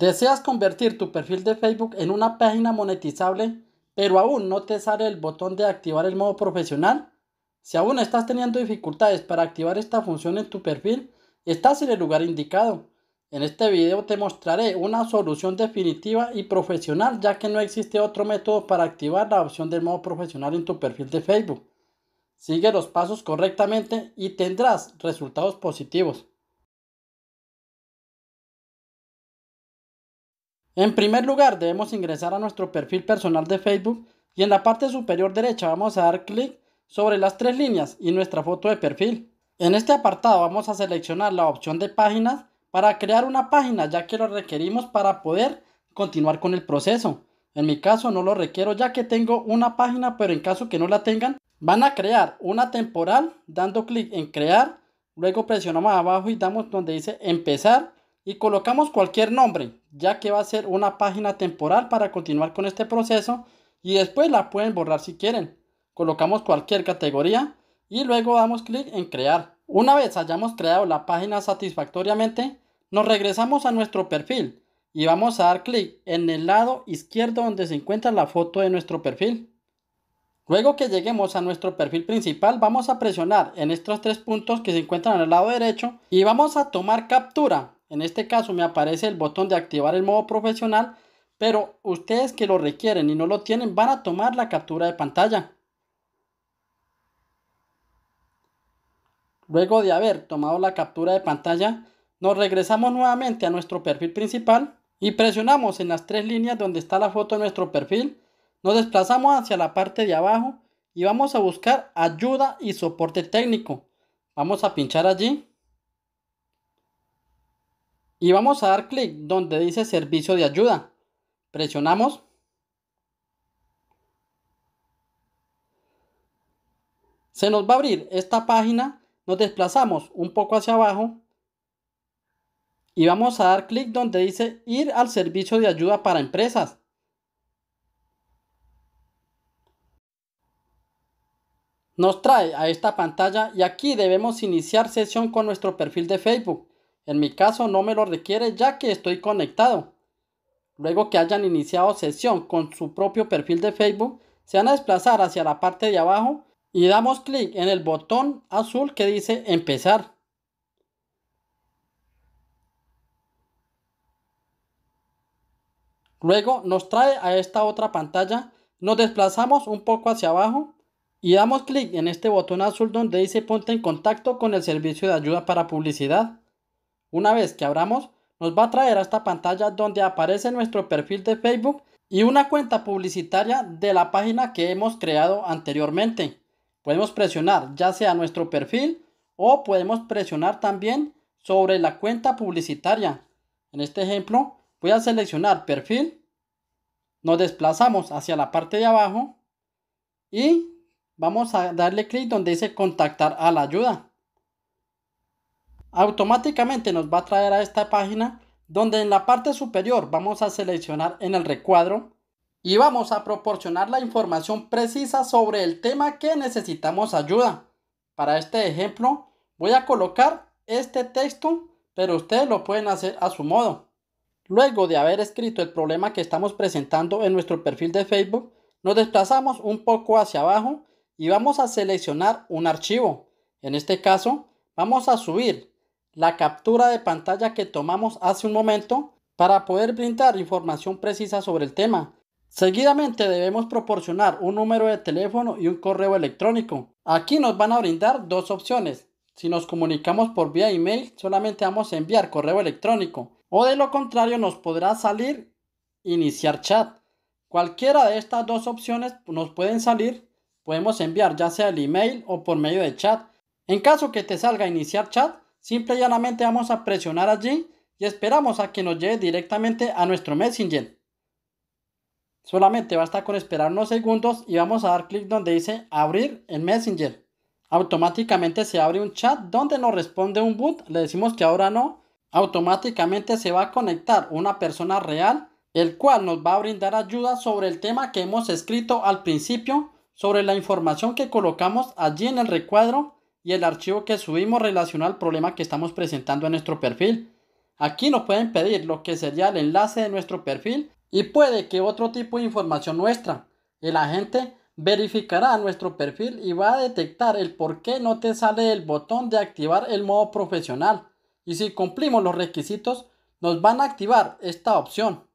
¿Deseas convertir tu perfil de Facebook en una página monetizable, pero aún no te sale el botón de activar el modo profesional? Si aún estás teniendo dificultades para activar esta función en tu perfil, estás en el lugar indicado. En este video te mostraré una solución definitiva y profesional ya que no existe otro método para activar la opción del modo profesional en tu perfil de Facebook. Sigue los pasos correctamente y tendrás resultados positivos. En primer lugar, debemos ingresar a nuestro perfil personal de Facebook y en la parte superior derecha vamos a dar clic sobre las tres líneas y nuestra foto de perfil. En este apartado vamos a seleccionar la opción de páginas para crear una página ya que lo requerimos para poder continuar con el proceso. En mi caso no lo requiero ya que tengo una página pero en caso que no la tengan van a crear una temporal dando clic en crear luego presionamos abajo y damos donde dice empezar y colocamos cualquier nombre, ya que va a ser una página temporal para continuar con este proceso y después la pueden borrar si quieren. Colocamos cualquier categoría y luego damos clic en crear. Una vez hayamos creado la página satisfactoriamente, nos regresamos a nuestro perfil y vamos a dar clic en el lado izquierdo donde se encuentra la foto de nuestro perfil. Luego que lleguemos a nuestro perfil principal vamos a presionar en estos tres puntos que se encuentran al lado derecho y vamos a tomar captura en este caso me aparece el botón de activar el modo profesional, pero ustedes que lo requieren y no lo tienen van a tomar la captura de pantalla. Luego de haber tomado la captura de pantalla, nos regresamos nuevamente a nuestro perfil principal y presionamos en las tres líneas donde está la foto de nuestro perfil. Nos desplazamos hacia la parte de abajo y vamos a buscar ayuda y soporte técnico. Vamos a pinchar allí y vamos a dar clic donde dice servicio de ayuda. Presionamos. Se nos va a abrir esta página, nos desplazamos un poco hacia abajo y vamos a dar clic donde dice ir al servicio de ayuda para empresas. Nos trae a esta pantalla y aquí debemos iniciar sesión con nuestro perfil de Facebook. En mi caso no me lo requiere ya que estoy conectado. Luego que hayan iniciado sesión con su propio perfil de Facebook, se van a desplazar hacia la parte de abajo y damos clic en el botón azul que dice empezar. Luego nos trae a esta otra pantalla, nos desplazamos un poco hacia abajo y damos clic en este botón azul donde dice ponte en contacto con el servicio de ayuda para publicidad. Una vez que abramos, nos va a traer a esta pantalla donde aparece nuestro perfil de Facebook y una cuenta publicitaria de la página que hemos creado anteriormente. Podemos presionar ya sea nuestro perfil o podemos presionar también sobre la cuenta publicitaria. En este ejemplo, voy a seleccionar perfil, nos desplazamos hacia la parte de abajo y vamos a darle clic donde dice contactar a la ayuda automáticamente nos va a traer a esta página donde en la parte superior vamos a seleccionar en el recuadro y vamos a proporcionar la información precisa sobre el tema que necesitamos ayuda. Para este ejemplo voy a colocar este texto, pero ustedes lo pueden hacer a su modo. Luego de haber escrito el problema que estamos presentando en nuestro perfil de Facebook, nos desplazamos un poco hacia abajo y vamos a seleccionar un archivo. En este caso, vamos a subir la captura de pantalla que tomamos hace un momento para poder brindar información precisa sobre el tema. Seguidamente debemos proporcionar un número de teléfono y un correo electrónico. Aquí nos van a brindar dos opciones. Si nos comunicamos por vía email, solamente vamos a enviar correo electrónico. O de lo contrario, nos podrá salir iniciar chat. Cualquiera de estas dos opciones nos pueden salir. Podemos enviar ya sea el email o por medio de chat. En caso que te salga iniciar chat, Simple y llanamente vamos a presionar allí y esperamos a que nos lleve directamente a nuestro Messenger. Solamente basta con esperar unos segundos y vamos a dar clic donde dice abrir el Messenger. Automáticamente se abre un chat donde nos responde un boot, le decimos que ahora no. Automáticamente se va a conectar una persona real, el cual nos va a brindar ayuda sobre el tema que hemos escrito al principio, sobre la información que colocamos allí en el recuadro y el archivo que subimos relaciona al problema que estamos presentando en nuestro perfil. Aquí nos pueden pedir lo que sería el enlace de nuestro perfil y puede que otro tipo de información nuestra. El agente verificará nuestro perfil y va a detectar el por qué no te sale el botón de activar el modo profesional. Y si cumplimos los requisitos, nos van a activar esta opción.